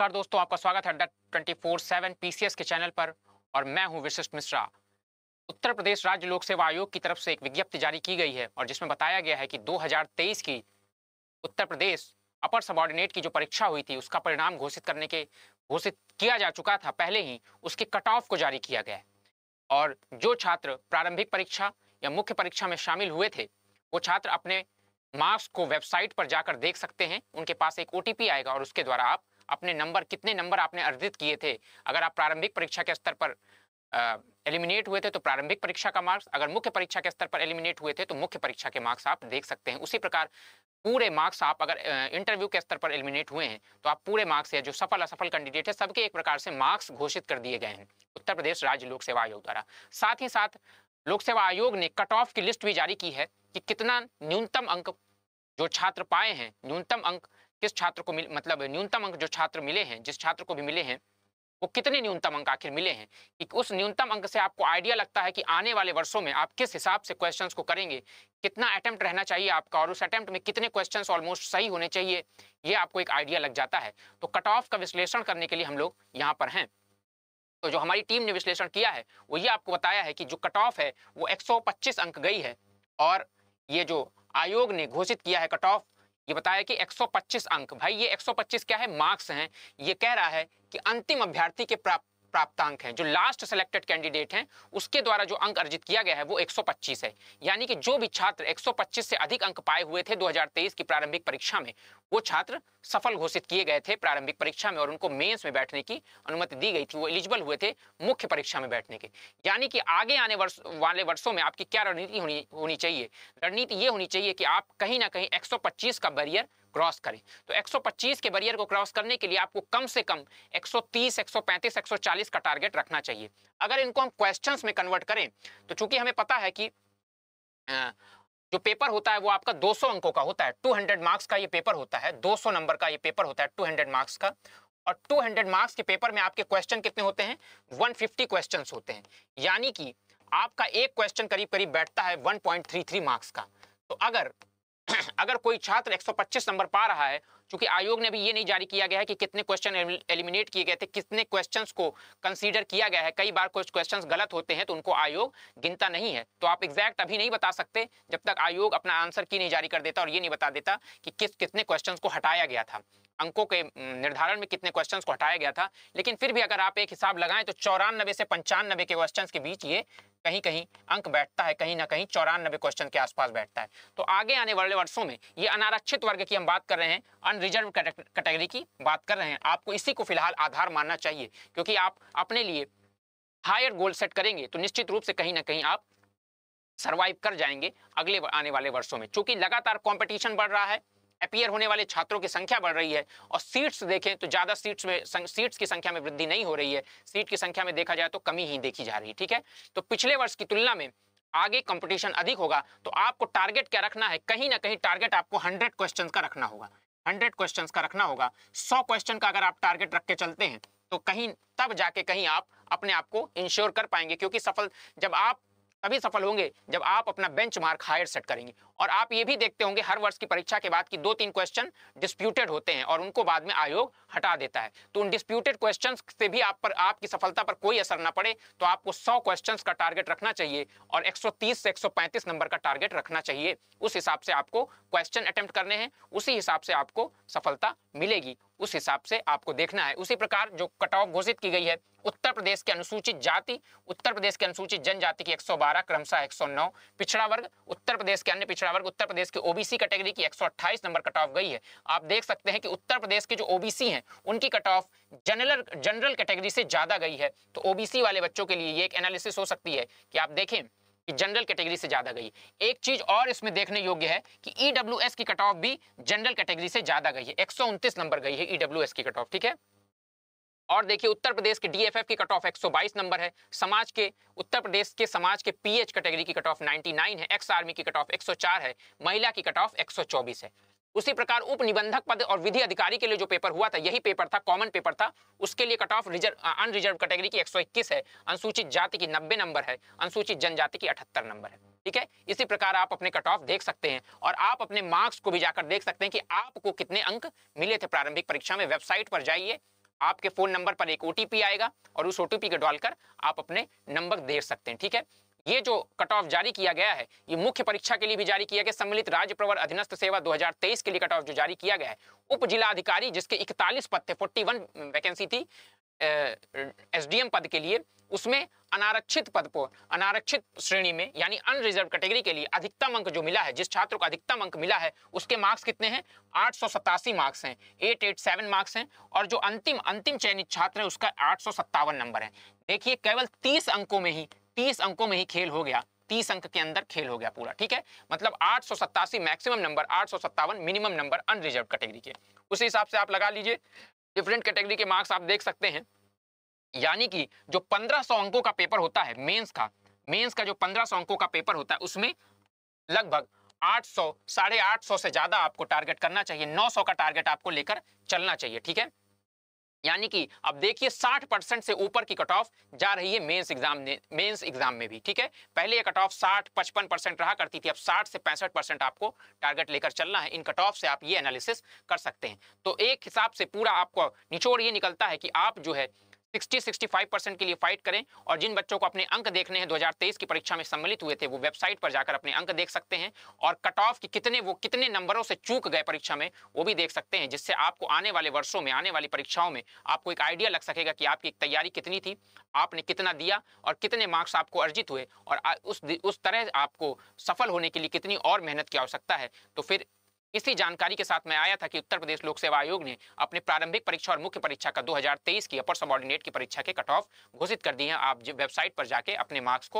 नमस्कार दोस्तों आपका स्वागत है Adda twenty four seven P के चैनल पर और मैं हूं विशिष्ट मिश्रा उत्तर प्रदेश राज्य लोक सेवा आयोग की तरफ से एक विज्ञप्ति जारी की गई है और जिसमें बताया गया है कि 2023 की उत्तर प्रदेश अपर सबॉर्डिनेट की जो परीक्षा हुई थी उसका परिणाम घोषित करने के घोषित किया जा चुका था पहले ही उसके कट ऑफ को जारी किया गया और जो छात्र प्रारंभिक परीक्षा या मुख्य परीक्षा में शामिल हुए थे वो छात्र अपने मार्क्स को वेबसाइट पर जाकर देख सकते हैं उनके पास एक ओ आएगा और उसके द्वारा आप अपने नंबर कितने नंबर आपने अर्जित किए थे अगर आप प्रारंभिक परीक्षा के स्तर पर एलिमिनेट हुए थे तो प्रारंभिक परीक्षा का मार्क्स अगर मुख्य परीक्षा के स्तर पर एलिमिनेट हुए थे तो मुख्य परीक्षा के मार्क्स आप देख सकते हैं उसी प्रकार पूरे मार्क्स आप अगर इंटरव्यू के स्तर पर एलिमिनेट हुए हैं तो आप पूरे मार्क्स या जो सफल असफल कैंडिडेट है सबके एक प्रकार से मार्क्स घोषित कर दिए गए हैं उत्तर प्रदेश राज्य लोक सेवा आयोग द्वारा साथ ही साथ लोक सेवा आयोग ने कट ऑफ की लिस्ट भी जारी की है कि कितना न्यूनतम अंक जो छात्र पाए हैं न्यूनतम अंक किस छात्र को मिल मतलब न्यूनतम अंक जो छात्र मिले हैं जिस छात्र को भी मिले हैं वो कितने न्यूनतम अंक आखिर मिले हैं कि उस न्यूनतम अंक से आपको आइडिया लगता है कि आने वाले वर्षों में आप किस हिसाब से क्वेश्चंस को करेंगे कितना अटैम्प्ट रहना चाहिए आपका और उस अटैम्प्ट में कितने क्वेश्चंस ऑलमोस्ट सही होने चाहिए ये आपको एक आइडिया लग जाता है तो कट ऑफ का विश्लेषण करने के लिए हम लोग यहाँ पर हैं तो जो हमारी टीम ने विश्लेषण किया है वो ये आपको बताया है कि जो कट ऑफ है वो 125 अंक गई है और ये जो आयोग ने घोषित किया है कट ऑफ ये बताया कि 125 अंक भाई ये 125 क्या है मार्क्स हैं ये कह रहा है कि अंतिम अभ्यर्थी के प्राप्त प्राप्तांक हैं जो लास्ट सेलेक्टेड कैंडिडेट हैं उसके द्वारा जो अंक अर्जित किया गया है वो 125 है यानी कि जो भी छात्र 125 से अधिक अंक पाए हुए थे 2023 की प्रारंभिक परीक्षा में वो छात्र सफल घोषित किए गए थे प्रारंभिक परीक्षा में और उनको मेंस में बैठने की अनुमति दी गई थी वो एलिजिबल हुए थे मुख्य परीक्षा में बैठने के यानी कि आगे आने वर्ष वाले वर्षों में आपकी क्या रणनीति होनी होनी चाहिए रणनीति ये होनी चाहिए कि आप कहीं ना कहीं 125 का बैरियर क्रॉस करें तो 125 के बैरियर को क्रॉस करने के लिए आपको कम से कम 130, 135, 140 का टारगेट रखना चाहिए अगर इनको हम क्वेश्चन में कन्वर्ट करें तो चूंकि हमें पता है कि जो पेपर होता है वो आपका 200 अंकों का होता है 200 मार्क्स का ये पेपर होता है 200 नंबर का ये पेपर होता है 200 मार्क्स का और 200 मार्क्स के पेपर में आपके क्वेश्चन कितने होते हैं 150 क्वेश्चंस होते हैं यानी कि आपका एक क्वेश्चन करीब करीब बैठता है 1.33 मार्क्स का तो अगर अगर कोई छात्र 125 नंबर पा रहा है क्योंकि आयोग ने भी ये नहीं जारी किया गया है कि कितने क्वेश्चन एलिमिनेट किए गए थे कितने क्वेश्चंस को कंसीडर किया गया है कई बार कुछ क्वेश्चंस गलत होते हैं तो उनको आयोग गिनता नहीं है तो आप एग्जैक्ट अभी नहीं बता सकते जब तक आयोग अपना आंसर की नहीं जारी कर देता और ये नहीं बता देता कि किस कितने क्वेश्चन को हटाया गया था अंकों के निर्धारण में कितने क्वेश्चन को हटाया गया था लेकिन फिर भी अगर आप एक हिसाब लगाएं तो चौरानबे से पंचानबे के क्वेश्चन के बीच ये कहीं कहीं अंक बैठता है कहीं ना कहीं चौरानबे क्वेश्चन के आसपास बैठता है तो आगे आने वाले वर्षों में ये अनारक्षित वर्ग की हम बात कर रहे हैं अनरिजर्व कैटेगरी की बात कर रहे हैं आपको इसी को फिलहाल आधार मानना चाहिए क्योंकि आप अपने लिए हायर गोल सेट करेंगे तो निश्चित रूप से कहीं ना कहीं आप सर्वाइव कर जाएंगे अगले आने वाले वर्षों में चूंकि लगातार कॉम्पिटिशन बढ़ रहा है अपियर होने वाले छात्रों की संख्या बढ़ रही है और सीट्स देखें तो ज़्यादा सीट्स में सीट्स की संख्या में वृद्धि नहीं हो रही है सीट की संख्या में देखा जाए तो कमी ही देखी जा रही है ठीक है तो पिछले वर्ष की तुलना में आगे कंपटीशन अधिक होगा तो आपको टारगेट क्या रखना है कहीं ना कहीं टारगेट आपको हंड्रेड क्वेश्चन का रखना होगा हंड्रेड क्वेश्चन का रखना होगा सौ क्वेश्चन का अगर आप टारगेट रख के चलते हैं तो कहीं तब जाके कहीं आप अपने आप को इंश्योर कर पाएंगे क्योंकि सफल जब आप तभी सफल होंगे जब आप अपना बेंच मार्क हायर सेट करेंगे और आप ये भी देखते होंगे हर वर्ष की परीक्षा के बाद की दो तीन क्वेश्चन डिस्प्यूटेड होते हैं और उनको बाद में आयोग हटा देता है तो उन डिस्प्यूटेड क्वेश्चन से भी आप पर आपकी सफलता पर कोई असर ना पड़े तो आपको सौ क्वेश्चन का टारगेट रखना चाहिए और 130 से 135 नंबर का टारगेट रखना चाहिए उस हिसाब से आपको क्वेश्चन अटेम्प्ट करने हैं उसी हिसाब से आपको सफलता मिलेगी उस हिसाब से आपको देखना है उसी प्रकार जो कट ऑफ घोषित की गई है उत्तर प्रदेश के अनुसूचित जाति उत्तर प्रदेश के अनुसूचित जनजाति की 112 क्रमशः 109 पिछड़ा वर्ग उत्तर प्रदेश के अन्य पिछड़ा वर्ग उत्तर प्रदेश के ओबीसी कैटेगरी की 128 नंबर कट ऑफ गई है आप देख सकते हैं कि उत्तर प्रदेश के जो ओबीसी हैं उनकी cut off general general category से ज्यादा गई है तो ओबीसी वाले बच्चों के लिए ये एक एनालिसिस हो सकती है कि आप देखें कि जनरल कैटेगरी से ज्यादा गई एक चीज और इसमें देखने योग्य है कि ईडब्ल्यूएस e की कट ऑफ भी जनरल कैटेगरी से ज्यादा गई है एक नंबर गई है ईडब्ल्यूएस e की कट ऑफ ठीक है और देखिए उत्तर प्रदेश के डीएफएफ की कट ऑफ एक नंबर है समाज के उत्तर प्रदेश के समाज के पीएच कैटेगरी की कट ऑफ 99 है एक्स आर्मी की कट ऑफ 104 है महिला की कट ऑफ 124 है उसी प्रकार उप निबंधक पद और विधि अधिकारी के लिए जो पेपर हुआ था यही पेपर था कॉमन पेपर था उसके लिए cut off reserve unreserve category की 121 है अनुसूचित जाति की 90 नंबर है अनुसूचित जनजाति की 78 नंबर है ठीक है इसी प्रकार आप अपने कट ऑफ देख सकते हैं और आप अपने मार्क्स को भी जाकर देख सकते हैं कि आपको कितने अंक मिले थे प्रारंभिक परीक्षा में वेबसाइट पर जाइए आपके फोन नंबर पर एक ओटीपी आएगा और उस ओटीपी को डालकर आप अपने नंबर देख सकते हैं ठीक है ये जो कट ऑफ जारी किया गया है ये मुख्य परीक्षा के लिए भी जारी किया गया सम्मिलित राज्य प्रवर अधीनस्थ सेवा 2023 के लिए कट ऑफ जो जारी किया गया है उप जिलाधिकारी जिसके 41 पद थे 41 वैकेंसी थी एसडीएम पद के लिए उसमें अनारक्षित पद पर अनारक्षित श्रेणी में यानी अनरिजर्व कैटेगरी के लिए अधिकतम अंक जो मिला है जिस छात्र को अधिकतम अंक मिला है उसके मार्क्स कितने हैं आठ मार्क्स हैं एट एट सेवन मार्क्स हैं और जो अंतिम अंतिम चयनित छात्र है उसका आठ नंबर है देखिए केवल तीस अंकों में ही तीस अंकों में ही खेल हो गया तीस अंक के अंदर खेल हो गया पूरा ठीक है मतलब आठ सौ सत्तासी मैक्सिमम नंबर आठ सौ सत्तावन मिनिमम नंबर अनरिजर्व कैटेगरी के उसी हिसाब से आप लगा लीजिए डिफरेंट कैटेगरी के मार्क्स आप देख सकते हैं यानी कि जो पंद्रह सौ अंकों का पेपर होता है मेंस का मेंस का जो पंद्रह सौ अंकों का पेपर होता है उसमें लगभग आठ सौ साढ़े आठ सौ से ज़्यादा आपको टारगेट करना चाहिए नौ सौ का टारगेट आपको लेकर चलना चाहिए ठीक है यानी कि अब देखिए 60 परसेंट से ऊपर की कट ऑफ जा रही है मेंस एग्जाम मेंस एग्जाम में भी ठीक है पहले ये कट ऑफ 60 55 परसेंट रहा करती थी अब 60 से पैंसठ परसेंट आपको टारगेट लेकर चलना है इन कट ऑफ से आप ये एनालिसिस कर सकते हैं तो एक हिसाब से पूरा आपको निचोड़ ये निकलता है कि आप जो है 60-65 परसेंट के लिए फाइट करें और जिन बच्चों को अपने अंक देखने हैं 2023 की परीक्षा में सम्मिलित हुए थे वो वेबसाइट पर जाकर अपने अंक देख सकते हैं और कट ऑफ की कितने वो कितने नंबरों से चूक गए परीक्षा में वो भी देख सकते हैं जिससे आपको आने वाले वर्षों में आने वाली परीक्षाओं में आपको एक आइडिया लग सकेगा कि आपकी तैयारी कितनी थी आपने कितना दिया और कितने मार्क्स आपको अर्जित हुए और उस उस तरह आपको सफल होने के लिए कितनी और मेहनत की आवश्यकता है तो फिर इसी जानकारी के साथ मैं आया था कि उत्तर प्रदेश लोक सेवा आयोग ने अपने प्रारंभिक परीक्षा और मुख्य परीक्षा का 2023 की अपर सबॉर्डिनेट की परीक्षा के कट ऑफ घोषित कर दी है आप वेबसाइट पर जाके अपने मार्क्स को